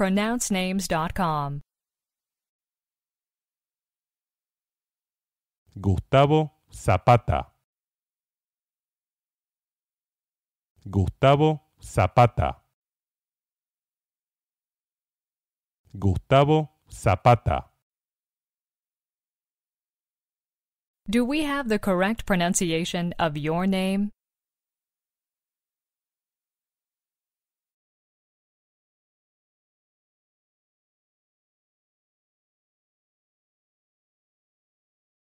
pronouncenames.com. Gustavo Zapata. Gustavo Zapata. Gustavo Zapata. Do we have the correct pronunciation of your name?